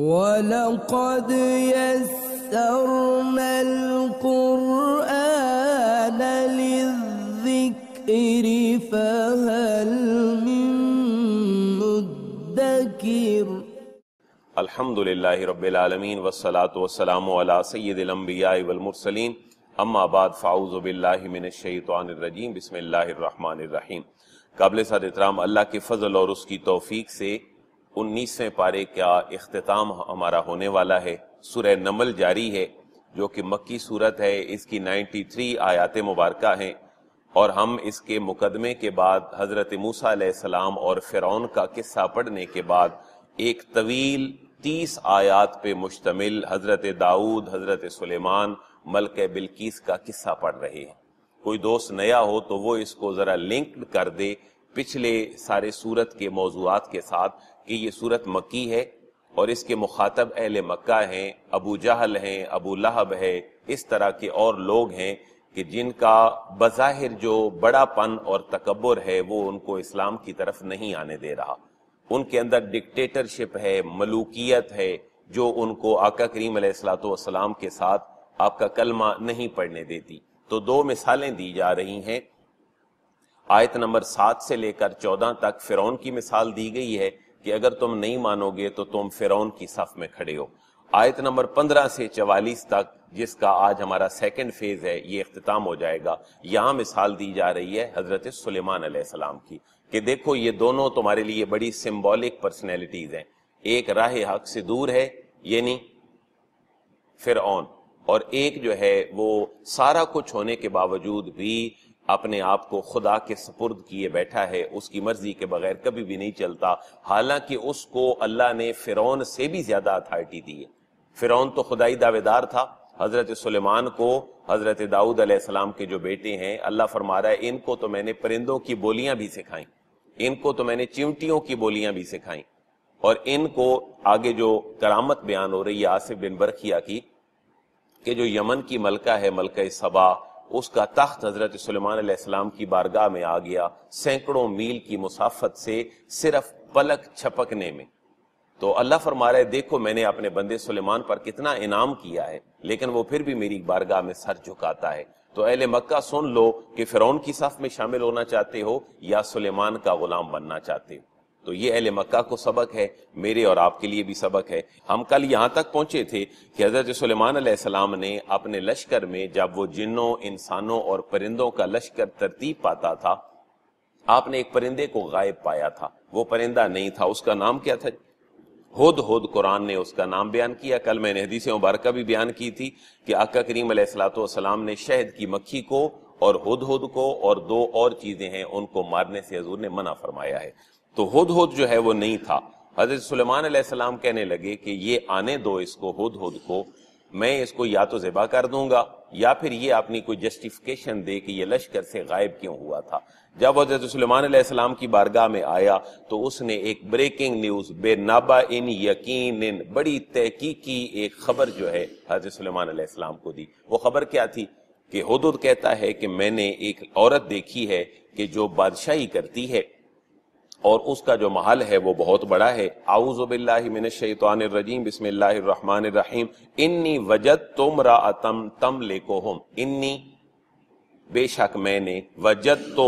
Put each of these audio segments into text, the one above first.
وَلَقَدْ يَسَّرْنَا الْقُرْآنَ لِلذِّكْرِ فَهَلْ مِن مُدَّكِرِ الحمد للہ رب العالمين والصلاة والسلام على سید الانبیاء والمرسلین اما بعد فاعوذ باللہ من الشیطان الرجیم بسم اللہ الرحمن الرحیم قبل ساتھ اترام اللہ کے فضل اور اس کی توفیق سے انیسویں پارے کا اختتام ہمارا ہونے والا ہے سورہ نمل جاری ہے جو کہ مکی صورت ہے اس کی نائنٹی تھری آیات مبارکہ ہیں اور ہم اس کے مقدمے کے بعد حضرت موسیٰ علیہ السلام اور فرعون کا قصہ پڑھنے کے بعد ایک طویل تیس آیات پہ مشتمل حضرت داؤد حضرت سلیمان ملک بلکیس کا قصہ پڑھ رہے ہیں کوئی دوست نیا ہو تو وہ اس کو ذرا لنکڈ کر دے پچھلے سارے سورت کے موضوعات کے ساتھ کہ یہ سورت مکی ہے اور اس کے مخاطب اہل مکہ ہیں ابو جہل ہیں ابو لہب ہے اس طرح کے اور لوگ ہیں کہ جن کا بظاہر جو بڑا پن اور تکبر ہے وہ ان کو اسلام کی طرف نہیں آنے دے رہا ان کے اندر ڈکٹیٹرشپ ہے ملوکیت ہے جو ان کو آقا کریم علیہ السلام کے ساتھ آپ کا کلمہ نہیں پڑھنے دیتی تو دو مثالیں دی جا رہی ہیں آیت نمبر سات سے لے کر چودہ تک فرعون کی مثال دی گئی ہے کہ اگر تم نہیں مانو گے تو تم فرعون کی صف میں کھڑے ہو آیت نمبر پندرہ سے چوالیس تک جس کا آج ہمارا سیکنڈ فیز ہے یہ اختتام ہو جائے گا یہاں مثال دی جا رہی ہے حضرت سلیمان علیہ السلام کی کہ دیکھو یہ دونوں تمہارے لیے بڑی سمبولک پرسنالٹیز ہیں ایک راہ حق سے دور ہے یعنی فرعون اور ایک جو ہے وہ سارا کچھ ہونے کے باوجود بھی اپنے آپ کو خدا کے سپرد کیے بیٹھا ہے اس کی مرضی کے بغیر کبھی بھی نہیں چلتا حالانکہ اس کو اللہ نے فرعون سے بھی زیادہ اتھارٹی دی ہے فرعون تو خدائی دعوے دار تھا حضرت سلیمان کو حضرت داؤد علیہ السلام کے جو بیٹے ہیں اللہ فرما رہا ہے ان کو تو میں نے پرندوں کی بولیاں بھی سکھائیں ان کو تو میں نے چیونٹیوں کی بولیاں بھی سکھائیں اور ان کو آگے جو کرامت بیان ہو رہی ہے آصف بن برکھیا کی کہ جو یمن کی ملکہ ہے ملکہ صبا اس کا تخت حضرت سلیمان علیہ السلام کی بارگاہ میں آ گیا سینکڑوں میل کی مسافت سے صرف پلک چھپکنے میں تو اللہ فرما رہے دیکھو میں نے اپنے بندے سلیمان پر کتنا انعام کیا ہے لیکن وہ پھر بھی میری بارگاہ میں سر جھکاتا ہے تو اہل مکہ سن لو کہ فرعون کی صف میں شامل ہونا چاہتے ہو یا سلیمان کا غلام بننا چاہتے ہو تو یہ اہل مکہ کو سبق ہے میرے اور آپ کے لیے بھی سبق ہے ہم کل یہاں تک پہنچے تھے کہ حضرت سلیمان علیہ السلام نے اپنے لشکر میں جب وہ جنوں انسانوں اور پرندوں کا لشکر ترتیب پاتا تھا آپ نے ایک پرندے کو غائب پایا تھا وہ پرندہ نہیں تھا اس کا نام کیا تھا ہد ہد قرآن نے اس کا نام بیان کیا کل میں نے حدیث مبارکہ بھی بیان کی تھی کہ آقا کریم علیہ السلاۃ والسلام نے شہد کی مکھی کو اور ہد ہد کو اور دو اور چیزیں ہیں ان کو مارنے سے حضور نے منع فرمایا ہے تو ہد ہد جو ہے وہ نہیں تھا حضرت سلیمان علیہ السلام کہنے لگے کہ یہ آنے دو اس کو ہد ہد کو میں اس کو یا تو ذبح کر دوں گا یا پھر یہ اپنی کوئی دے کہ یہ لشکر سے غائب کیوں ہوا تھا جب حضرت سلیمان علیہ السلام کی بارگاہ میں آیا تو اس نے ایک بریکنگ نیوز بے نابا ان یقین ان بڑی تحقیقی ایک خبر جو ہے حضرت سلیمان علیہ السلام کو دی وہ خبر کیا تھی کہ حدود کہتا ہے کہ میں نے ایک عورت دیکھی ہے کہ جو بادشاہی کرتی ہے اور اس کا جو محل ہے وہ بہت بڑا ہے اعوذ باللہ من الشیطان الرجیم بسم اللہ الرحمن الرحیم انی وجد تم راعتم تم لیکوہم انی بے شک میں نے وجد تو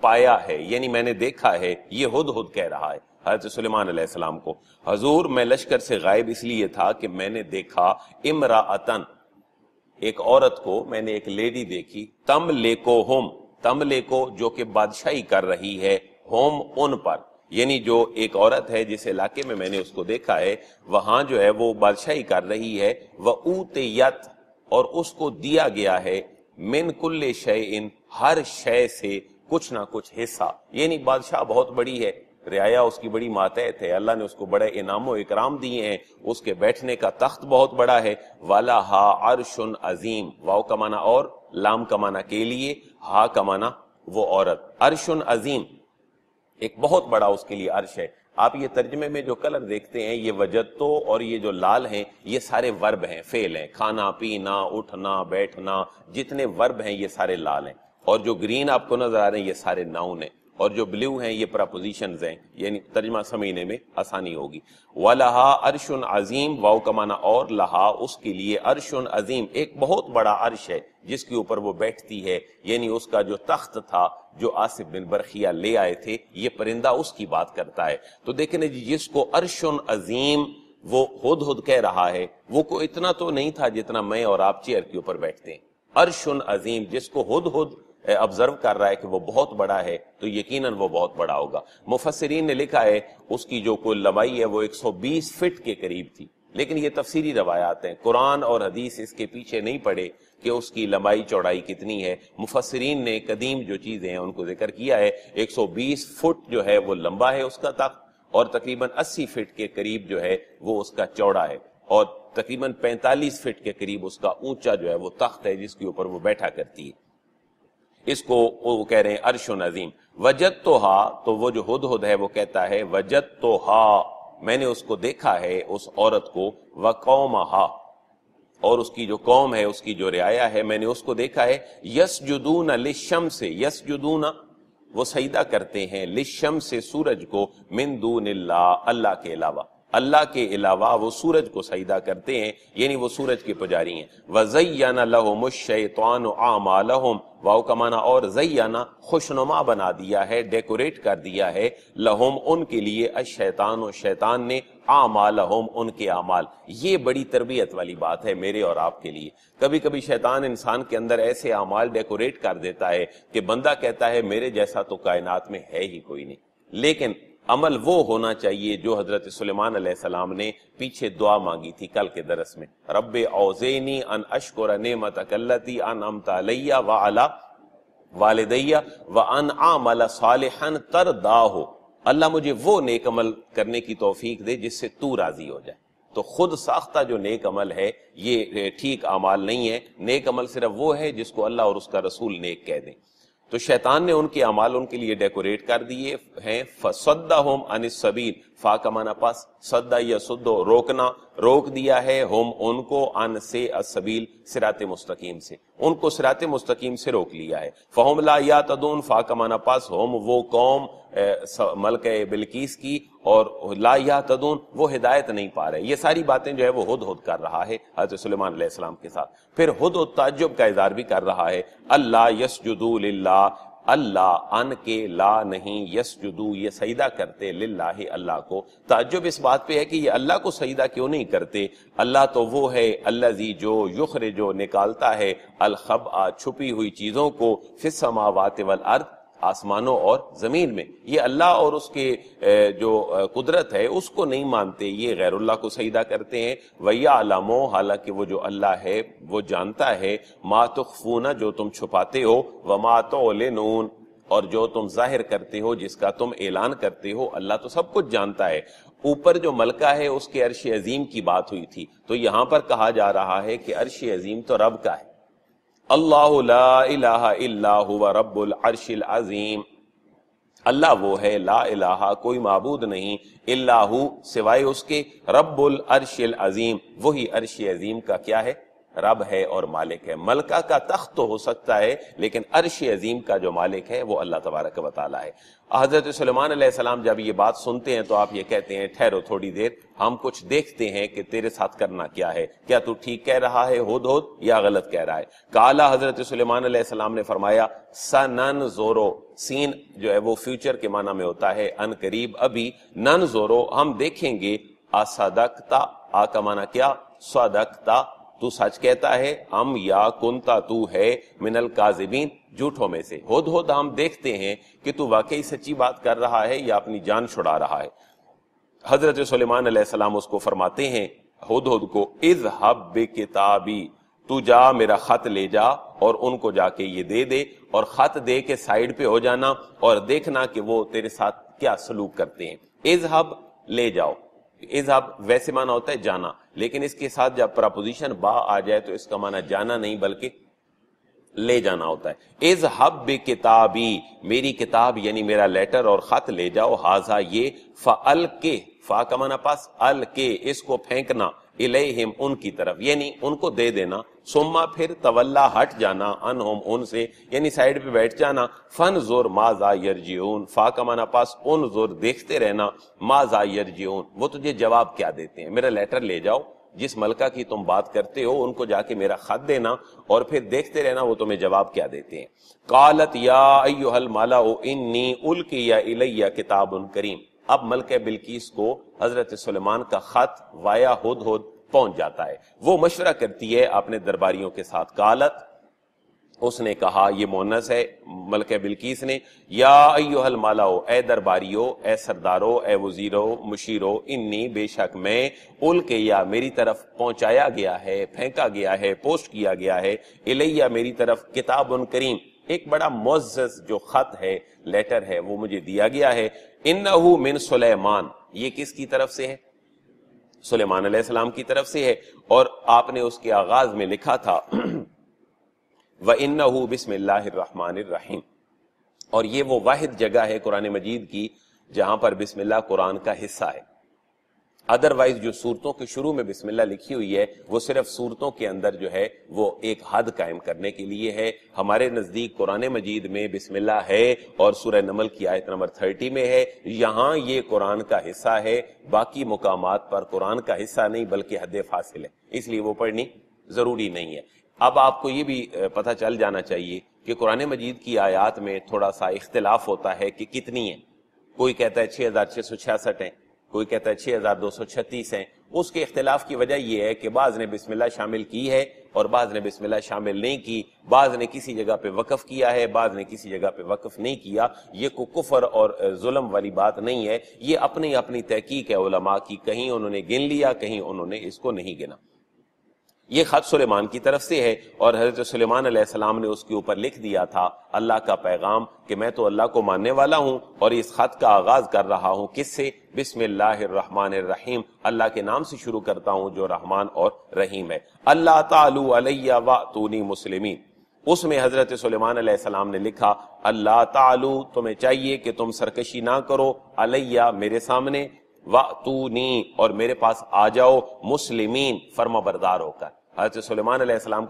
پایا ہے یعنی میں نے دیکھا ہے یہ ہد ہد کہہ رہا ہے حضرت سلمان علیہ السلام کو حضور میں لشکر سے غائب اس لیے تھا کہ میں نے دیکھا امراعتن ایک عورت کو میں نے ایک لیڈی دیکھی تم ہم تم لیکو جو کہ بادشاہی کر رہی ہے ہوم ان پر یعنی جو ایک عورت ہے جس علاقے میں میں نے اس کو دیکھا ہے وہاں جو ہے وہ بادشاہی کر رہی ہے اور اس کو دیا گیا ہے ہر سے کچھ نہ کچھ حصہ یعنی بادشاہ بہت بڑی ہے رعایا اس کی بڑی ماتحت ہے اللہ نے اس کو بڑے انعام و اکرام دیے ہیں اس کے بیٹھنے کا تخت بہت بڑا ہے والا ہا ارشن عظیم واؤ کمانا اور لام کمانا کے لیے ہا کمانا وہ عورت ارشن عظیم ایک بہت بڑا اس کے لیے عرش ہے آپ یہ ترجمے میں جو کلر دیکھتے ہیں یہ وجہ تو اور یہ جو لال ہیں یہ سارے ورب ہیں فیل ہیں کھانا پینا اٹھنا بیٹھنا جتنے ورب ہیں یہ سارے لال ہیں اور جو گرین آپ کو نظر آ رہے ہیں یہ سارے ناؤن ہیں اور جو بلیو ہیں یہ پراپوزیشنز ہیں یعنی ترجمہ سمجھنے میں آسانی ہوگی وَلَهَا لہا ارشن عظیم واؤ کمانا اور لَهَا اس کے لیے ارشن عظیم ایک بہت بڑا عرش ہے جس کے اوپر وہ بیٹھتی ہے یعنی اس کا جو تخت تھا جو آصف بن برخیہ لے آئے تھے یہ پرندہ اس کی بات کرتا ہے تو دیکھیں جی جس کو عرشٌ عظیم وہ ہد ہد کہہ رہا ہے وہ کو اتنا تو نہیں تھا جتنا میں اور آپ چیئر کے اوپر بیٹھتے ہیں عرشن عظیم جس کو ہد ہد آبزرو کر رہا ہے کہ وہ بہت بڑا ہے تو یقیناً وہ بہت بڑا ہوگا مفسرین نے لکھا ہے اس کی جو کوئی لمائی ہے وہ ایک سو بیس فٹ کے قریب تھی لیکن یہ تفسیری روایات ہیں قرآن اور حدیث اس کے پیچھے نہیں پڑے کہ اس کی لمائی چوڑائی کتنی ہے مفسرین نے قدیم جو چیزیں ہیں ان کو ذکر کیا ہے ایک سو بیس فٹ جو ہے وہ لمبا ہے اس کا تخت اور تقریباً اسی فٹ کے قریب جو ہے وہ اس کا چوڑا ہے اور تقریباً پینتالیس فٹ کے قریب اس کا اونچا جو ہے وہ تخت ہے جس کے اوپر وہ بیٹھا کرتی ہے اس کو وہ کہہ رہے ہیں عرش و نظیم وجد تو ہا تو وہ جو ہد ہد ہے وہ کہتا ہے وجد تو ہا میں نے اس کو دیکھا ہے اس عورت کو وقوم قوم ہا اور اس کی جو قوم ہے اس کی جو رعایا ہے میں نے اس کو دیکھا ہے یس جدون لشم سے یس جدون وہ سعیدہ کرتے ہیں لشم سے سورج کو من دون اللہ اللہ کے علاوہ اللہ کے علاوہ وہ سورج کو سعیدہ کرتے ہیں یعنی وہ سورج کے پجاری ہیں وَزَيَّنَ لَهُمُ الشَّيْطَانُ اش شع لہوم واؤ اور زیانہ خوشنما بنا دیا ہے ڈیکوریٹ کر دیا ہے لہم ان کے لیے الشیطان و شیطان نے آ ان کے امال یہ بڑی تربیت والی بات ہے میرے اور آپ کے لیے کبھی کبھی شیطان انسان کے اندر ایسے اعمال ڈیکوریٹ کر دیتا ہے کہ بندہ کہتا ہے میرے جیسا تو کائنات میں ہے ہی کوئی نہیں لیکن عمل وہ ہونا چاہیے جو حضرت سلیمان علیہ السلام نے پیچھے دعا مانگی تھی کل کے درس میں رب اوزینی ان اشکر نعمت اکلتی ان امت علیہ و علا والدیہ و ان عمل صالحا تر دا ہو اللہ مجھے وہ نیک عمل کرنے کی توفیق دے جس سے تو راضی ہو جائے تو خود ساختہ جو نیک عمل ہے یہ ٹھیک عمال نہیں ہے نیک عمل صرف وہ ہے جس کو اللہ اور اس کا رسول نیک کہہ دیں تو شیطان نے ان کے امال ان کے لیے ڈیکوریٹ کر دیے ہیں فسدہ ہوم ان سبیل فا کمانا پس سدا یا سدو روکنا روک دیا ہے ہم ان کو ان سے اسبیل سرات مستقیم سے ان کو سرات مستقیم سے روک لیا ہے فہم لا یا تدون فا کمانا پس ہم وہ قوم ملک بلکیس کی اور لا یا تدون وہ ہدایت نہیں پا رہے یہ ساری باتیں جو ہے وہ ہد ہد کر رہا ہے حضرت سلیمان علیہ السلام کے ساتھ پھر ہد و تعجب کا اظہار بھی کر رہا ہے اللہ یس جدو یہ سیدہ کرتے للہ اللہ کو تعجب اس بات پہ ہے کہ یہ اللہ کو سیدہ کیوں نہیں کرتے اللہ تو وہ ہے اللہ زی جو یخر جو نکالتا ہے الخب آ چھپی ہوئی چیزوں کو آسمانوں اور زمین میں یہ اللہ اور اس کے جو قدرت ہے اس کو نہیں مانتے یہ غیر اللہ کو سعیدہ کرتے ہیں ویا علام حالانکہ وہ جو اللہ ہے وہ جانتا ہے مَا تُخْفُونَ جو تم چھپاتے ہو وَمَا تُعْلِنُونَ اور جو تم ظاہر کرتے ہو جس کا تم اعلان کرتے ہو اللہ تو سب کچھ جانتا ہے اوپر جو ملکہ ہے اس کے عرش عظیم کی بات ہوئی تھی تو یہاں پر کہا جا رہا ہے کہ عرش عظیم تو رب کا ہے اللہ لا الہ الا ہوا رب العرش العظیم اللہ وہ ہے لا الہ کوئی معبود نہیں اللہ سوائے اس کے رب العرش العظیم وہی عرش عظیم کا کیا ہے رب ہے اور مالک ہے ملکہ کا تخت تو ہو سکتا ہے لیکن عرش عظیم کا جو مالک ہے وہ اللہ تبارک و تعالیٰ ہے حضرت سلیمان علیہ السلام جب یہ بات سنتے ہیں تو آپ یہ کہتے ہیں ٹھہرو تھوڑی دیر ہم کچھ دیکھتے ہیں کہ تیرے ساتھ کرنا کیا ہے کیا تو ٹھیک کہہ رہا ہے ہود ہود یا غلط کہہ رہا ہے کالا حضرت سلیمان علیہ السلام نے فرمایا سنن زورو سین جو ہے وہ فیوچر کے معنی میں ہوتا ہے ان قریب ابھی نن زورو ہم دیکھیں گے آ کا معنی کیا سدکتا تو سچ کہتا ہے ام یا کنتا تو ہے من القاذبین جھوٹوں میں سے ہود ہود ہم دیکھتے ہیں کہ تو واقعی سچی بات کر رہا ہے یا اپنی جان چھڑا رہا ہے حضرت سلیمان علیہ السلام اس کو فرماتے ہیں ہود ہود کو از ہب بے کتابی تو جا میرا خط لے جا اور ان کو جا کے یہ دے دے اور خط دے کے سائیڈ پہ ہو جانا اور دیکھنا کہ وہ تیرے ساتھ کیا سلوک کرتے ہیں از ہب لے جاؤ از ہب ویسے مانا ہوتا ہے جانا لیکن اس کے ساتھ جب پراپوزیشن با آ جائے تو اس کا معنی جانا نہیں بلکہ لے جانا ہوتا ہے از ہب کتابی میری کتاب یعنی میرا لیٹر اور خط لے جاؤ ہاضا یہ ال کے فا کا مانا پاس ال کے اس کو پھینکنا الیہم ان کی طرف یعنی ان کو دے دینا سما پھر طولہ ہٹ جانا انہم ان سے یعنی سائیڈ پہ بیٹھ جانا فن زور ماضا یرجیون فا کا پاس ان زور دیکھتے رہنا ماضا یرجیون وہ تجھے جواب کیا دیتے ہیں میرا لیٹر لے جاؤ جس ملکہ کی تم بات کرتے ہو ان کو جا کے میرا خط دینا اور پھر دیکھتے رہنا وہ تمہیں جواب کیا دیتے ہیں قالت یا ایوہ المالا انی القی الیہ کتاب کریم اب ملکہ بلکیس کو حضرت سلمان کا خط وایا ہود ہود پہنچ جاتا ہے وہ مشورہ کرتی ہے اپنے درباریوں کے ساتھ کالت اس نے کہا یہ مونس ہے ملکہ بلکیس نے یا ایوہ المالاو اے اے اے درباریو سردارو وزیرو مشیرو انی بے شک میں ال کے یا میری طرف پہنچایا گیا ہے پھینکا گیا ہے پوسٹ کیا گیا ہے الیہ میری طرف کتاب ان کریم ایک بڑا معزز جو خط ہے لیٹر ہے وہ مجھے دیا گیا ہے ان من سلیمان یہ کس کی طرف سے ہے سلیمان علیہ السلام کی طرف سے ہے اور آپ نے اس کے آغاز میں لکھا تھا وہ ان بسم اللہ الرحمن الرحیم اور یہ وہ واحد جگہ ہے قرآن مجید کی جہاں پر بسم اللہ قرآن کا حصہ ہے ادروائز جو صورتوں کے شروع میں بسم اللہ لکھی ہوئی ہے وہ صرف صورتوں کے اندر جو ہے وہ ایک حد قائم کرنے کے لیے ہے ہمارے نزدیک قرآن مجید میں بسم اللہ ہے اور سورہ نمل کی آیت نمبر تھرٹی میں ہے یہاں یہ قرآن کا حصہ ہے باقی مقامات پر قرآن کا حصہ نہیں بلکہ حد فاصل ہے اس لیے وہ پڑھنی ضروری نہیں ہے اب آپ کو یہ بھی پتہ چل جانا چاہیے کہ قرآن مجید کی آیات میں تھوڑا سا اختلاف ہوتا ہے کہ کتنی ہے کوئی کہتا ہے چھ ہزار چھ سو چھیاسٹھ ہیں کوئی کہتا ہے چھ ہزار دو سو چھتیس ہیں اس کے اختلاف کی وجہ یہ ہے کہ بعض نے بسم اللہ شامل کی ہے اور بعض نے بسم اللہ شامل نہیں کی بعض نے کسی جگہ پہ وقف کیا ہے بعض نے کسی جگہ پہ وقف نہیں کیا یہ کو کفر اور ظلم والی بات نہیں ہے یہ اپنی اپنی تحقیق ہے علماء کی کہیں انہوں نے گن لیا کہیں انہوں نے اس کو نہیں گنا یہ خط سلیمان کی طرف سے ہے اور حضرت سلیمان علیہ السلام نے اس کے اوپر لکھ دیا تھا اللہ کا پیغام کہ میں تو اللہ کو ماننے والا ہوں اور اس خط کا آغاز کر رہا ہوں کس سے بسم اللہ الرحمن الرحیم اللہ کے نام سے شروع کرتا ہوں جو رحمان اور رحیم ہے اللہ تعالی علیہ وعتونی مسلمین اس میں حضرت سلیمان علیہ السلام نے لکھا اللہ تعالی تمہیں چاہیے کہ تم سرکشی نہ کرو علیہ میرے سامنے واہ اور میرے پاس آ جاؤ مسلمین فرما بردار ہو کر حضرت سلیمان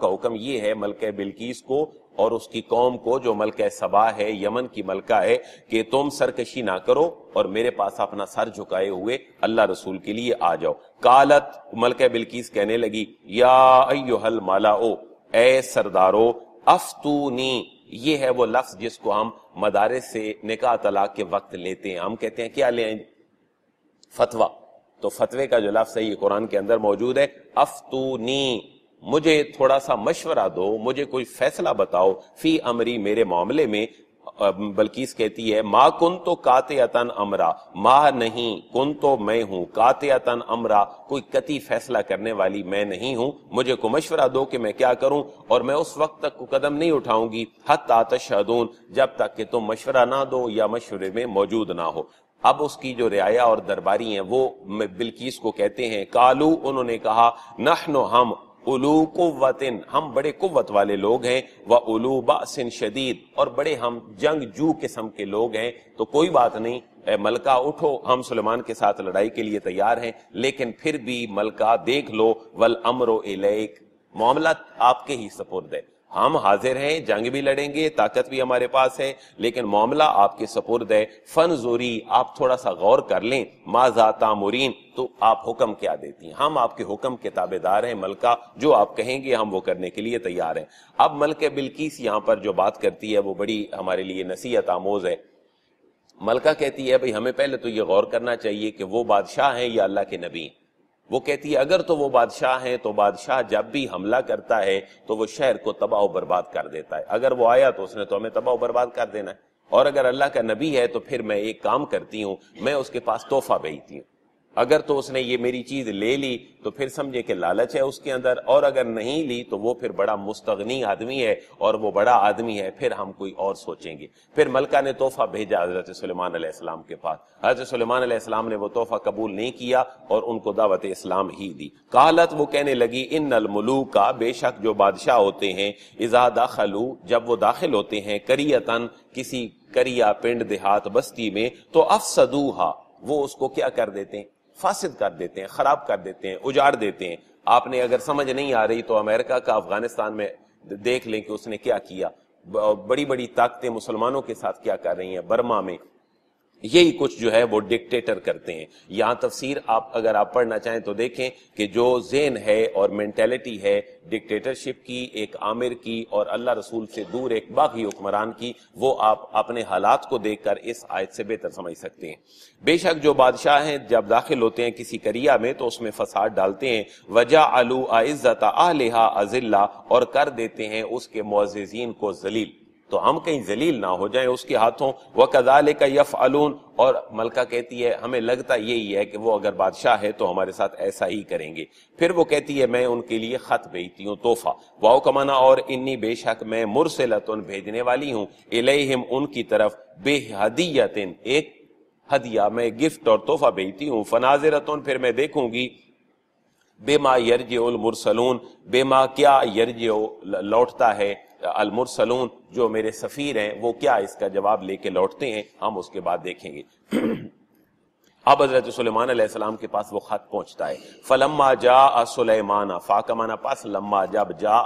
کا حکم یہ ہے ملکہ بلکیس کو اور اس کی کی قوم کو جو ملکہ ملکہ سبا ہے ہے یمن کہ تم سرکشی نہ کرو اور میرے پاس اپنا سر جھکائے ہوئے اللہ رسول کے لیے آ جاؤ کالت ملکہ بلکیس کہنے لگی یا اے سردارو افتونی یہ ہے وہ لفظ جس کو ہم مدارے سے نکاح طلاق کے وقت لیتے ہیں ہم کہتے ہیں کیا لیں فتوا تو فتوے کا جو لفظ ہے یہ قرآن کے اندر موجود ہے مجھے تھوڑا سا مشورہ دو مجھے کوئی فیصلہ بتاؤ فی امری میرے معاملے میں بلکیس کہتی ہے ما کن تو امرا ما نہیں کن تو میں ہوں کاتے امرا کوئی قطعی فیصلہ کرنے والی میں نہیں ہوں مجھے کو مشورہ دو کہ میں کیا کروں اور میں اس وقت تک کو قدم نہیں اٹھاؤں گی حت آتشہدون جب تک کہ تم مشورہ نہ دو یا مشورے میں موجود نہ ہو اب اس کی جو رعایا اور درباری ہیں وہ بلکیس کو کہتے ہیں ہیں کالو انہوں نے کہا ہم ہم قوت بڑے والے لوگ باسن شدید اور بڑے ہم جنگ جو قسم کے لوگ ہیں تو کوئی بات نہیں ملکہ اٹھو ہم سلمان کے ساتھ لڑائی کے لیے تیار ہیں لیکن پھر بھی ملکہ دیکھ لو ول اے لک معاملہ آپ کے ہی سپرد ہے ہم حاضر ہیں جنگ بھی لڑیں گے طاقت بھی ہمارے پاس ہے لیکن معاملہ آپ کے سپرد ہے فن زوری آپ تھوڑا سا غور کر لیں ما ذاتا مورین تو آپ حکم کیا دیتی ہیں ہم آپ کے حکم کے تابے دار ہیں ملکہ جو آپ کہیں گے ہم وہ کرنے کے لیے تیار ہیں اب ملکہ بلکیس یہاں پر جو بات کرتی ہے وہ بڑی ہمارے لیے نصیحت آموز ہے ملکہ کہتی ہے بھائی ہمیں پہلے تو یہ غور کرنا چاہیے کہ وہ بادشاہ ہیں یا اللہ کے نبی ہیں وہ کہتی ہے اگر تو وہ بادشاہ ہیں تو بادشاہ جب بھی حملہ کرتا ہے تو وہ شہر کو تباہ و برباد کر دیتا ہے اگر وہ آیا تو اس نے تو ہمیں تباہ و برباد کر دینا ہے اور اگر اللہ کا نبی ہے تو پھر میں ایک کام کرتی ہوں میں اس کے پاس تحفہ بھیجتی ہوں اگر تو اس نے یہ میری چیز لے لی تو پھر سمجھے کہ لالچ ہے اس کے اندر اور اگر نہیں لی تو وہ پھر بڑا مستغنی آدمی ہے اور وہ بڑا آدمی ہے پھر ہم کوئی اور سوچیں گے پھر ملکہ نے تحفہ بھیجا حضرت سلیمان علیہ السلام کے پاس حضرت سلیمان علیہ السلام نے وہ تحفہ قبول نہیں کیا اور ان کو دعوت اسلام ہی دی کالت وہ کہنے لگی ان الملو کا بے شک جو بادشاہ ہوتے ہیں ازادہ خلو جب وہ داخل ہوتے ہیں کریتن کسی کریا پنڈ دیہات بستی میں تو افسدوہا وہ اس کو کیا کر دیتے ہیں فاسد کر دیتے ہیں خراب کر دیتے ہیں اجاڑ دیتے ہیں آپ نے اگر سمجھ نہیں آ رہی تو امریکہ کا افغانستان میں دیکھ لیں کہ اس نے کیا کیا بڑی بڑی طاقتیں مسلمانوں کے ساتھ کیا کر رہی ہیں برما میں یہی کچھ جو ہے وہ ڈکٹیٹر کرتے ہیں یہاں تفسیر آپ اگر آپ پڑھنا چاہیں تو دیکھیں کہ جو زین ہے اور مینٹیلٹی ہے ڈکٹیٹرشپ کی ایک عامر کی اور اللہ رسول سے دور ایک باغی حکمران کی وہ آپ اپنے حالات کو دیکھ کر اس آیت سے بہتر سمجھ سکتے ہیں بے شک جو بادشاہ ہیں جب داخل ہوتے ہیں کسی کریا میں تو اس میں فساد ڈالتے ہیں وجہ الو عزت آلیہ اور کر دیتے ہیں اس کے معززین کو ذلیل تو ہم کہیں ذلیل نہ ہو جائیں اس کے ہاتھوں وہ یف اور ملکہ کہتی ہے ہمیں لگتا یہی ہے کہ وہ اگر بادشاہ ہے تو ہمارے ساتھ ایسا ہی کریں گے پھر وہ کہتی ہے میں ان کے لیے خط بھیجتی ہوں کمانا اور انی بے شک میں بھیجنے والی ہوں الیہم ان کی طرف بے حدیت ایک ہدیہ میں گفٹ اور توحفہ بھیجتی ہوں فنازرتن پھر میں دیکھوں گی بے ماں المرسلون بے ماں کیا یرج لوٹتا ہے المرسلون جو میرے سفیر ہیں وہ کیا اس کا جواب لے کے لوٹتے ہیں ہم اس کے بعد دیکھیں گے اب حضرت سلیمان علیہ السلام کے پاس وہ خط پہنچتا ہے فلما جا سلیمان پاس لما جب جا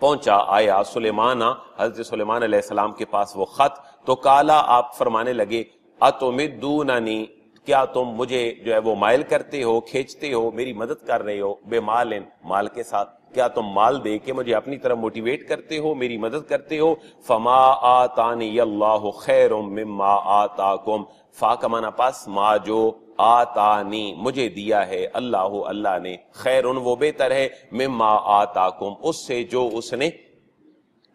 پہنچا آیا حضرت سلیمان علیہ السلام کے پاس وہ خط تو کالا آپ فرمانے لگے اتمدوننی کیا تم مجھے جو ہے وہ مائل کرتے ہو کھینچتے ہو میری مدد کر رہے ہو بے مال مال کے ساتھ کیا تم مال دے کے مجھے اپنی طرف موٹیویٹ کرتے ہو میری مدد کرتے ہو فما آتانی اللہ خیر مما آتاکم فا کمانا پاس ما جو آتانی مجھے دیا ہے اللہ اللہ نے خیر ان وہ بہتر ہے مما آتاکم اس سے جو اس نے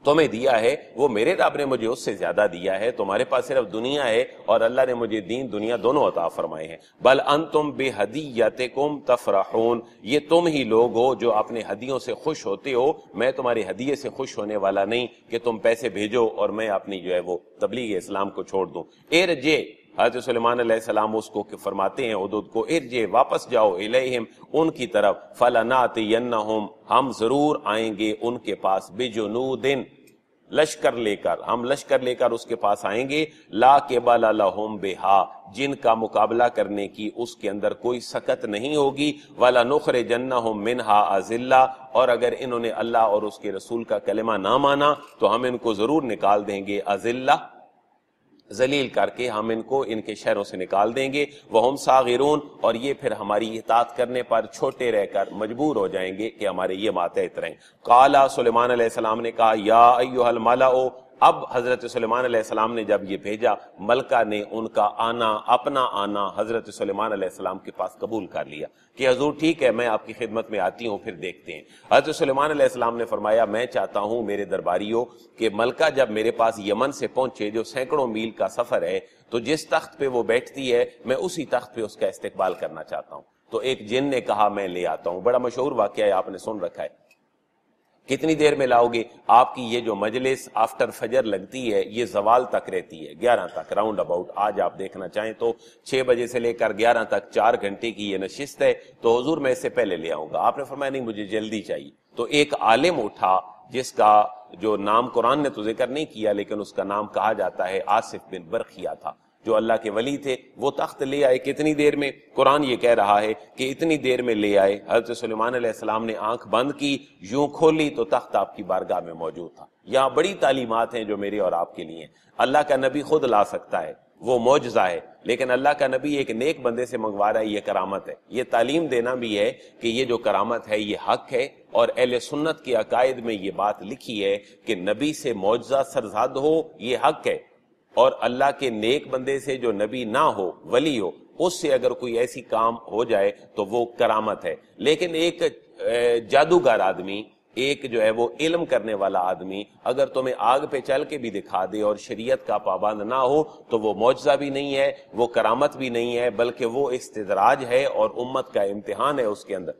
تمہیں دیا ہے وہ میرے رب نے مجھے اس سے زیادہ دیا ہے تمہارے پاس صرف دنیا ہے اور اللہ نے مجھے دین دنیا دونوں عطا فرمائے ہیں بل ان تم بے ہدیت تفرحون یہ تم ہی لوگ ہو جو اپنے ہدیوں سے خوش ہوتے ہو میں تمہارے ہدیے سے خوش ہونے والا نہیں کہ تم پیسے بھیجو اور میں اپنی جو ہے وہ تبلیغ اسلام کو چھوڑ دوں اے رجے حضرت سلیمان علیہ السلام اس کو فرماتے ہیں عدود کو ارجے واپس جاؤ الیہم ان کی طرف فلناتینہم ہم ضرور آئیں گے ان کے پاس بجنودن لشکر لے کر ہم لشکر لے کر اس کے پاس آئیں گے لا قبل لہم بہا جن کا مقابلہ کرنے کی اس کے اندر کوئی سکت نہیں ہوگی وَلَا نُخْرِ جَنَّهُمْ مِنْهَا عَزِلَّا اور اگر انہوں نے اللہ اور اس کے رسول کا کلمہ نہ مانا تو ہم ان کو ضرور نکال دیں گے عَزِلَّا زلیل کر کے ہم ان کو ان کے شہروں سے نکال دیں گے وہ ہم ساغرون اور یہ پھر ہماری اطاعت کرنے پر چھوٹے رہ کر مجبور ہو جائیں گے کہ ہمارے یہ ماتحت رہیں کالا سلیمان علیہ السلام نے کہا یا ایوہ الملعو اب حضرت سلیمان علیہ السلام نے جب یہ بھیجا ملکہ نے ان کا آنا اپنا آنا حضرت سلیمان علیہ السلام کے پاس قبول کر لیا کہ حضور ٹھیک ہے میں آپ کی خدمت میں آتی ہوں پھر دیکھتے ہیں حضرت سلیمان علیہ السلام نے فرمایا میں چاہتا ہوں میرے درباریوں کہ ملکہ جب میرے پاس یمن سے پہنچے جو سینکڑوں میل کا سفر ہے تو جس تخت پہ وہ بیٹھتی ہے میں اسی تخت پہ اس کا استقبال کرنا چاہتا ہوں تو ایک جن نے کہا میں لے آتا ہوں بڑا مشہور واقعہ ہے آپ نے سن رکھا ہے کتنی دیر میں لاؤ گے آپ کی یہ جو مجلس آفٹر فجر لگتی ہے یہ زوال تک رہتی ہے گیارہ تک راؤنڈ اباؤٹ آج آپ دیکھنا چاہیں تو چھ بجے سے لے کر گیارہ تک چار گھنٹے کی یہ نشست ہے تو حضور میں اس سے پہلے لے آؤں گا آپ نے فرمایا نہیں مجھے جلدی چاہیے تو ایک عالم اٹھا جس کا جو نام قرآن نے تو ذکر نہیں کیا لیکن اس کا نام کہا جاتا ہے آصف بن برخیا تھا جو اللہ کے ولی تھے وہ تخت لے آئے کتنی دیر میں قرآن یہ کہہ رہا ہے کہ اتنی دیر میں لے آئے حضرت سلمان علیہ السلام نے آنکھ بند کی یوں کھولی تو تخت آپ کی بارگاہ میں موجود تھا یہاں بڑی تعلیمات ہیں جو میرے اور آپ کے لیے ہیں اللہ کا نبی خود لا سکتا ہے وہ معجزہ ہے لیکن اللہ کا نبی ایک نیک بندے سے منگوا رہا ہے یہ کرامت ہے یہ تعلیم دینا بھی ہے کہ یہ جو کرامت ہے یہ حق ہے اور اہل سنت کے عقائد میں یہ بات لکھی ہے کہ نبی سے معجزہ سرزاد ہو یہ حق ہے اور اللہ کے نیک بندے سے جو نبی نہ ہو ولی ہو اس سے اگر کوئی ایسی کام ہو جائے تو وہ کرامت ہے لیکن ایک جادوگر آدمی ایک جو ہے وہ علم کرنے والا آدمی اگر تمہیں آگ پہ چل کے بھی دکھا دے اور شریعت کا پابند نہ ہو تو وہ معجزہ بھی نہیں ہے وہ کرامت بھی نہیں ہے بلکہ وہ استدراج ہے اور امت کا امتحان ہے اس کے اندر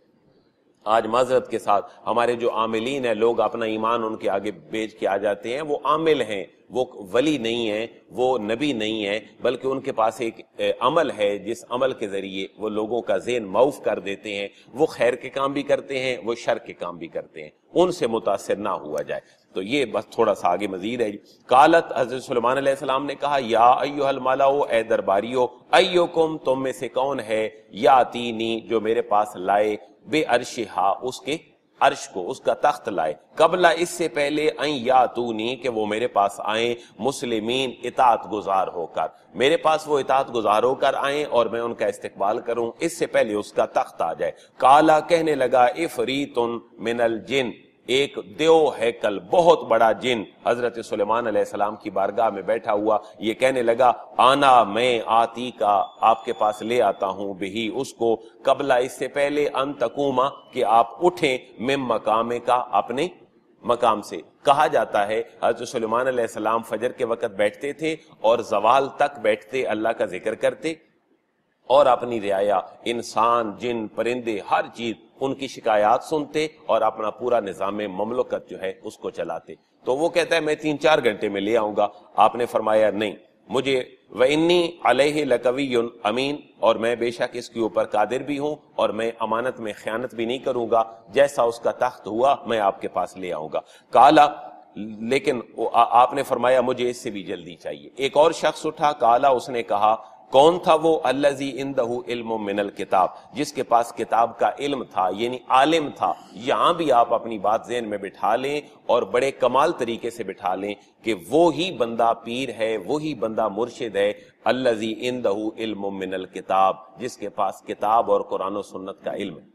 آج معذرت کے ساتھ ہمارے جو عاملین ہیں لوگ اپنا ایمان ان کے آگے بیچ کے آ جاتے ہیں وہ عامل ہیں وہ ولی نہیں ہیں وہ نبی نہیں ہیں بلکہ ان کے پاس ایک عمل ہے جس عمل کے ذریعے وہ لوگوں کا ذہن معاف کر دیتے ہیں وہ خیر کے کام بھی کرتے ہیں وہ شر کے کام بھی کرتے ہیں ان سے متاثر نہ ہوا جائے تو یہ بس تھوڑا سا آگے مزید ہے کالت حضرت سلمان علیہ السلام نے کہا یا ایو المالا اے درباریو ایوکم کم تم میں سے کون ہے یا تینی جو میرے پاس لائے بے عرشہ ہاں، اس کے عرش کو اس کا تخت لائے قبلہ اس سے پہلے این یا تو نہیں کہ وہ میرے پاس آئیں مسلمین اطاعت گزار ہو کر میرے پاس وہ اطاعت گزار ہو کر آئیں اور میں ان کا استقبال کروں اس سے پہلے اس کا تخت آ جائے کالا کہنے لگا افریتن من الجن ایک دیو ہے کل بہت بڑا جن حضرت سلیمان علیہ السلام کی بارگاہ میں بیٹھا ہوا یہ کہنے لگا آنا میں آتی کا آپ کے پاس لے آتا ہوں اس اس کو قبلہ سے پہلے ان کہ آپ اٹھیں میں مقام کا اپنے مقام سے کہا جاتا ہے حضرت سلیمان علیہ السلام فجر کے وقت بیٹھتے تھے اور زوال تک بیٹھتے اللہ کا ذکر کرتے اور اپنی رعایا انسان جن پرندے ہر چیز ان کی شکایات سنتے اور اپنا پورا نظام مملکت جو ہے اس کو چلاتے تو وہ کہتا ہے میں تین چار گھنٹے میں لے آؤں گا آپ نے فرمایا نہیں مجھے وَإِنِّي عَلَيْهِ لَكَوِيٌ امین اور میں بے شک اس کے اوپر قادر بھی ہوں اور میں امانت میں خیانت بھی نہیں کروں گا جیسا اس کا تخت ہوا میں آپ کے پاس لے آؤں گا کالا لیکن آپ نے فرمایا مجھے اس سے بھی جلدی چاہیے ایک اور شخص اٹھا کالا اس نے کہا کون تھا وہ اللہ اندہ علم علم الکتاب جس کے پاس کتاب کا علم تھا یعنی عالم تھا یہاں بھی آپ اپنی بات ذہن میں بٹھا لیں اور بڑے کمال طریقے سے بٹھا لیں کہ وہی بندہ پیر ہے وہی بندہ مرشد ہے اللہ اندہ علم من الکتاب جس کے پاس کتاب اور قرآن و سنت کا علم ہے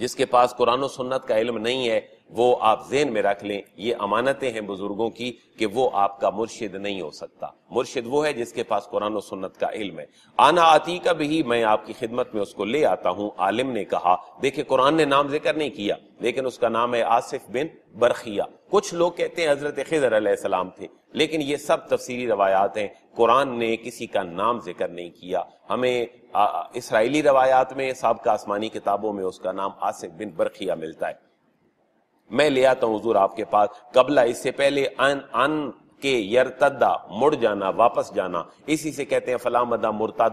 جس کے پاس قرآن و سنت کا علم نہیں ہے وہ آپ ذہن میں رکھ لیں یہ امانتیں ہیں بزرگوں کی کہ وہ آپ کا مرشد نہیں ہو سکتا مرشد وہ ہے جس کے پاس قرآن و سنت کا علم ہے آنا آتی کا بھی میں آپ کی خدمت میں اس کو لے آتا ہوں عالم نے کہا دیکھیں قرآن نے نام ذکر نہیں کیا لیکن اس کا نام ہے آصف بن برخیہ کچھ لوگ کہتے ہیں حضرت خضر علیہ السلام تھے لیکن یہ سب تفسیری روایات ہیں قرآن نے کسی کا نام ذکر نہیں کیا ہمیں اسرائیلی روایات میں سابقہ آسمانی کتابوں میں اس کا نام آصف بن برخیہ ملتا ہے میں لے آتا ہوں حضور آپ کے پاس قبلہ اس سے پہلے ان ان مڑ جانا واپس جانا اسی سے کہتے ہیں فلاں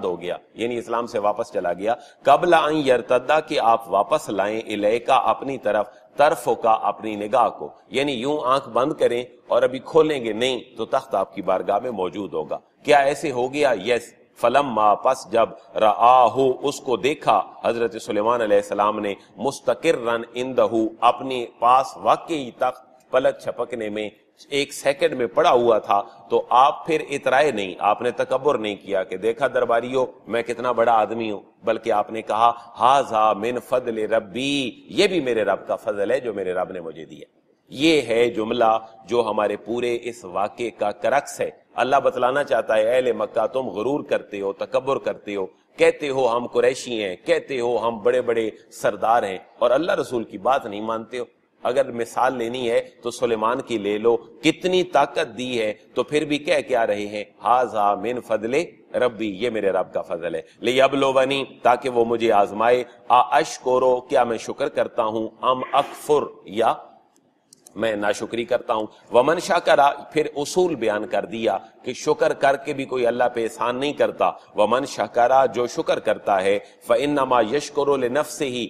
ہو گیا یعنی اسلام سے واپس چلا گیا قبلہ ان یرتدہ کہ آپ واپس لائیں کا اپنی طرف ہو کا اپنی نگاہ کو یعنی یوں آنکھ بند کریں اور ابھی کھولیں گے نہیں تو تخت آپ کی بارگاہ میں موجود ہوگا کیا ایسے ہو گیا یس پس جب اس کو دیکھا حضرت سلیمان علیہ السلام نے اندہو پاس تخت پلک چھپکنے میں ایک سیکنڈ میں پڑا ہوا تھا تو آپ پھر اترائے نہیں آپ نے تکبر نہیں کیا کہ دیکھا درباریو میں کتنا بڑا آدمی ہوں بلکہ آپ نے کہا ہاضا من فضل ربی یہ بھی میرے رب کا فضل ہے جو میرے رب نے مجھے دیا یہ ہے جملہ جو ہمارے پورے اس واقعے کا کرکس ہے اللہ بتلانا چاہتا ہے اہل مکہ تم غرور کرتے ہو تکبر کرتے ہو کہتے ہو ہم قریشی ہیں کہتے ہو ہم بڑے بڑے سردار ہیں اور اللہ رسول کی بات نہیں مانتے ہو اگر مثال لینی ہے تو سلیمان کی لے لو کتنی طاقت دی ہے تو پھر بھی کہہ کیا رہے ہیں ہاضا من فضل ربی یہ میرے رب کا فضل ہے لے اب لو بنی تاکہ وہ مجھے آزمائے آ اش کیا میں شکر کرتا ہوں ام اکفر یا میں ناشکری کرتا ہوں ومن شاہ کرا پھر اصول بیان کر دیا کہ شکر کر کے بھی کوئی اللہ پہ احسان نہیں کرتا ومن شاہ کرا جو شکر کرتا ہے ف ان ناما یشکر نفس ہی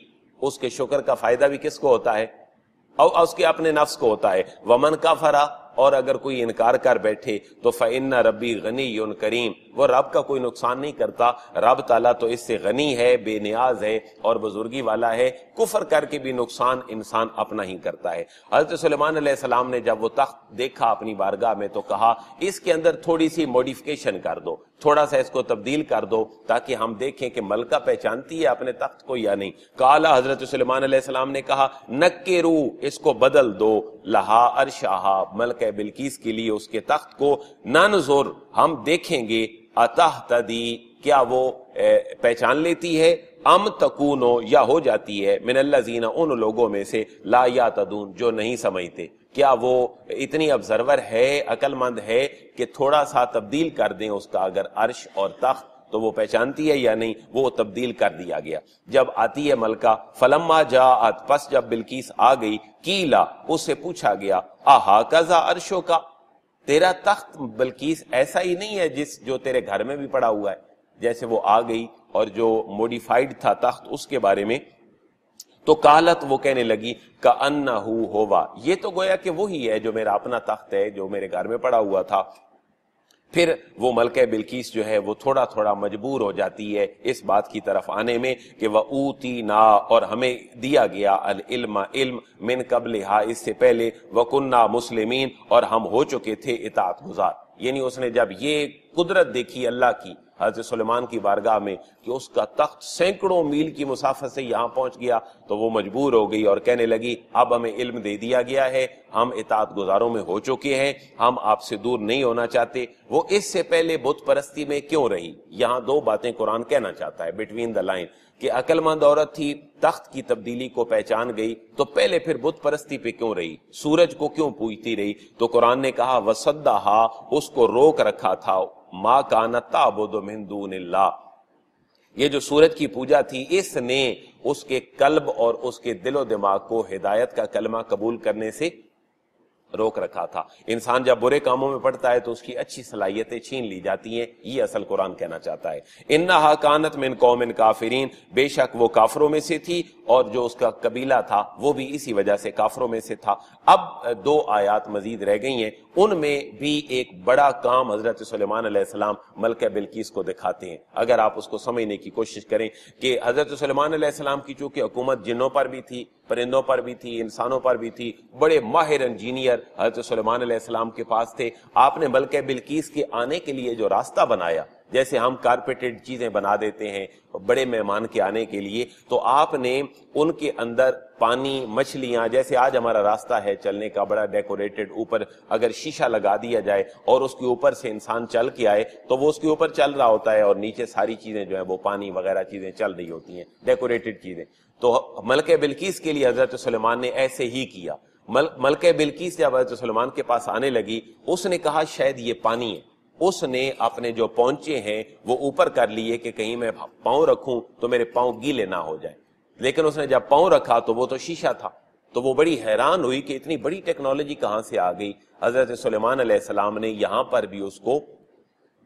اس کے شکر کا فائدہ بھی کس کو ہوتا ہے اور اس کے اپنے نفس کو ہوتا ہے ومن کا فرا اور اگر کوئی انکار کر بیٹھے تو فن ربی غنی کریم وہ رب کا کوئی نقصان نہیں کرتا رب تالا تو اس سے غنی ہے بے نیاز ہے اور بزرگی والا ہے کفر کر کے بھی نقصان انسان اپنا ہی کرتا ہے حضرت سلیمان علیہ السلام نے جب وہ تخت دیکھا اپنی بارگاہ میں تو کہا اس کے اندر تھوڑی سی موڈیفکیشن کر دو تھوڑا سا اس کو تبدیل کر دو تاکہ ہم دیکھیں کہ ملکہ پہچانتی ہے اپنے تخت کو یا نہیں کالا حضرت سلمان بلکیس کے لیے اس کے تخت کو نہ ہم دیکھیں گے اتح تدی کیا وہ پہچان لیتی ہے من اللہ زینا ان لوگوں میں سے لا یا تدون جو نہیں سمجھتے کیا وہ اتنی ابزرور ہے عقل مند ہے کہ تھوڑا سا تبدیل کر دیں اس کا اگر عرش اور تخت تو وہ پہچانتی ہے یا نہیں وہ تبدیل کر دیا گیا جب آتی ہے ملکہ فلما جا آت پس جب بلکیس آ گئی کیلا اس سے پوچھا گیا آہا کزا عرشو کا تیرا تخت بلکیس ایسا ہی نہیں ہے جس جو تیرے گھر میں بھی پڑا ہوا ہے جیسے وہ آ گئی اور جو موڈیفائڈ تھا تخت اس کے بارے میں تو کالت وہ کہنے لگی کا انا ہوا یہ تو گویا کہ وہی ہے جو میرا اپنا تخت ہے جو میرے گھر میں پڑا ہوا تھا پھر وہ ملکہ بلکیس جو ہے وہ تھوڑا تھوڑا مجبور ہو جاتی ہے اس بات کی طرف آنے میں کہ وہ اوتی نا اور ہمیں دیا گیا العلم علم من قبل ہا اس سے پہلے وہ کننا مسلمین اور ہم ہو چکے تھے اطاعت گزار یعنی اس نے جب یہ قدرت دیکھی اللہ کی حضرت سلیمان کی بارگاہ میں کہ اس کا تخت سینکڑوں میل کی مسافت سے یہاں پہنچ گیا تو وہ مجبور ہو گئی اور کہنے لگی اب ہمیں علم دے دیا گیا ہے ہم اطاعت گزاروں میں ہو چکے ہیں ہم آپ سے دور نہیں ہونا چاہتے وہ اس سے پہلے بت پرستی میں کیوں رہی یہاں دو باتیں قرآن کہنا چاہتا ہے بٹوین دا لائن کہ مند عورت تھی تخت کی تبدیلی کو پہچان گئی تو پہلے پھر بت پرستی پہ کیوں رہی سورج کو کیوں پوچھتی رہی تو قرآن نے کہا وسدہ اس کو روک رکھا تھا ما اللہ یہ جو سورج کی پوجا تھی اس نے اس کے قلب اور اس کے دل و دماغ کو ہدایت کا کلمہ قبول کرنے سے روک رکھا تھا انسان جب برے کاموں میں پڑتا ہے تو اس کی اچھی صلاحیتیں چھین لی جاتی ہیں یہ اصل قرآن کہنا چاہتا ہے قوم کافرین بے شک وہ کافروں میں سے تھی اور جو اس کا قبیلہ تھا وہ بھی اسی وجہ سے کافروں میں سے تھا اب دو آیات مزید رہ گئی ہیں ان میں بھی ایک بڑا کام حضرت سلیمان علیہ السلام ملکہ بلکیس کو دکھاتے ہیں اگر آپ اس کو سمجھنے کی کوشش کریں کہ حضرت سلیمان علیہ السلام کی چونکہ حکومت جنوں پر بھی تھی پرندوں پر بھی تھی انسانوں پر بھی تھی بڑے ماہر انجینئر حضرت سلیمان علیہ السلام کے پاس تھے آپ نے ملکہ بلکیس کے آنے کے لیے جو راستہ بنایا جیسے ہم کارپیٹڈ چیزیں بنا دیتے ہیں بڑے مہمان کے آنے کے لیے تو آپ نے ان کے اندر پانی مچھلیاں جیسے آج ہمارا راستہ ہے چلنے کا بڑا ڈیکوریٹڈ اوپر اگر شیشہ لگا دیا جائے اور اس کے اوپر سے انسان چل کے آئے تو وہ اس کے اوپر چل رہا ہوتا ہے اور نیچے ساری چیزیں جو ہیں وہ پانی وغیرہ چیزیں چل رہی ہوتی ہیں ڈیکوریٹڈ چیزیں تو ملکہ بلکیس کے لیے حضرت سلمان نے ایسے ہی کیا ملکہ بلکیس جب حضرت سلیمان سلمان کے پاس آنے لگی اس نے کہا شاید یہ پانی ہے اس نے اپنے جو پہنچے ہیں وہ اوپر کر لیے کہ کہیں میں پاؤں رکھوں تو میرے پاؤں گیلے نہ ہو جائے لیکن اس نے جب پاؤں رکھا تو وہ تو شیشہ تھا تو وہ بڑی حیران ہوئی کہ اتنی بڑی ٹیکنالوجی کہاں سے آ گئی حضرت سلیمان علیہ السلام نے یہاں پر بھی اس کو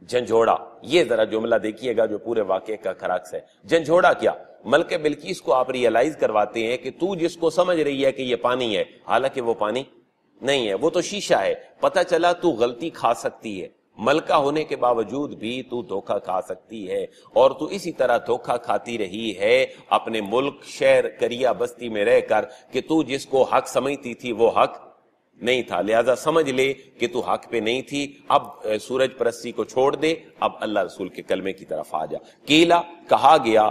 جھنجھوڑا یہ ذرا جملہ دیکھیے گا جو پورے واقعے کا خراکس ہے جھنجھوڑا کیا ملک بلکیس کو آپ ریئلائز کرواتے ہیں کہ تو جس کو سمجھ رہی ہے کہ یہ پانی ہے حالانکہ وہ پانی نہیں ہے وہ تو شیشہ ہے پتہ چلا تو غلطی کھا سکتی ہے ملکہ ہونے کے باوجود بھی تو دھوکہ کھا سکتی ہے اور تو اسی طرح دھوکہ کھاتی رہی ہے اپنے ملک شہر بستی میں رہ کر کہ تو جس کو حق سمجھتی تھی وہ حق نہیں تھا لہذا سمجھ لے کہ تو حق پہ نہیں تھی اب سورج پرستی کو چھوڑ دے اب اللہ رسول کے کلمے کی طرف آ جا کیلا کہا گیا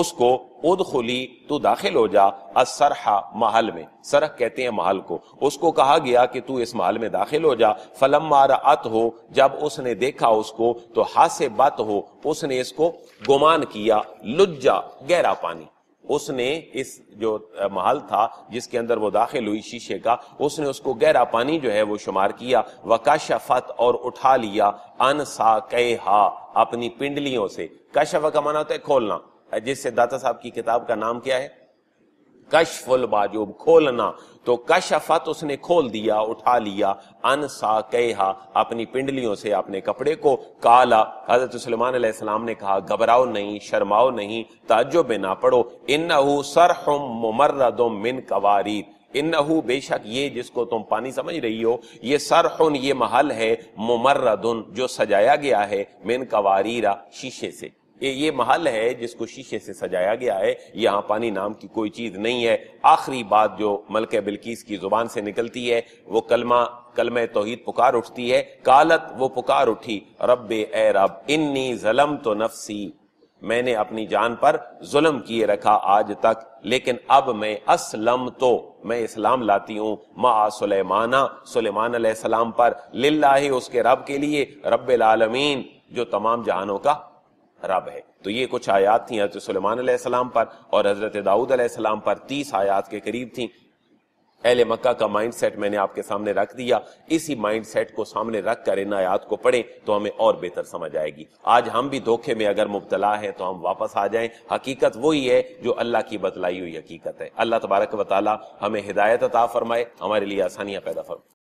اس کو ادخلی تو داخل ہو جا اسرحا محل میں سرح کہتے ہیں محل کو اس کو کہا گیا کہ تو اس محل میں داخل ہو جا فلم مارعت ہو جب اس نے دیکھا اس کو تو ہاسے بت ہو اس نے اس کو گمان کیا لجا گہرا پانی اس نے اس جو محل تھا جس کے اندر وہ داخل ہوئی شیشے کا اس نے اس کو گہرا پانی جو ہے وہ شمار کیا وکاشفت اور اٹھا لیا ان سا اپنی پنڈلیوں سے کشف کا معنی ہوتا ہے کھولنا جس سے داتا صاحب کی کتاب کا نام کیا ہے کشف الباجوب کھولنا تو کشفت اس نے کھول دیا اٹھا لیا کہا اپنی پنڈلیوں سے اپنے کپڑے کو کالا حضرت سلمان علیہ السلام نے کہا گھبراؤ نہیں شرماؤ نہیں نہ پڑو انہو سرحم ممردم من کواری انہو بے شک یہ جس کو تم پانی سمجھ رہی ہو یہ سرحن یہ محل ہے ممردن جو سجایا گیا ہے من کواری شیشے سے یہ محل ہے جس کو شیشے سے سجایا گیا ہے یہاں پانی نام کی کوئی چیز نہیں ہے آخری بات جو بلکیس کی زبان سے نکلتی ہے وہ کلمہ کلمہ توحید پکار اٹھتی ہے کالت وہ پکار اٹھی رب رب اے انی ظلم تو نفسی میں نے اپنی جان پر ظلم کیے رکھا آج تک لیکن اب میں اسلم تو میں اسلام لاتی ہوں ما سلیمانہ سلیمان علیہ السلام پر للہ اس کے رب کے لیے رب العالمین جو تمام جہانوں کا رب ہے تو یہ کچھ آیات تھیں حضرت سلمان علیہ السلام پر اور حضرت داؤد علیہ السلام پر تیس آیات کے قریب تھیں اہل مکہ کا مائنڈ سیٹ میں نے آپ کے سامنے رکھ دیا اسی مائنڈ سیٹ کو سامنے رکھ کر ان آیات کو پڑھیں تو ہمیں اور بہتر سمجھ آئے گی آج ہم بھی دھوکھے میں اگر مبتلا ہے تو ہم واپس آ جائیں حقیقت وہی ہے جو اللہ کی بتلائی ہوئی حقیقت ہے اللہ تبارک و تعالی ہمیں ہدایت عطا فرمائے ہمارے لیے آسانیاں پیدا فرمائے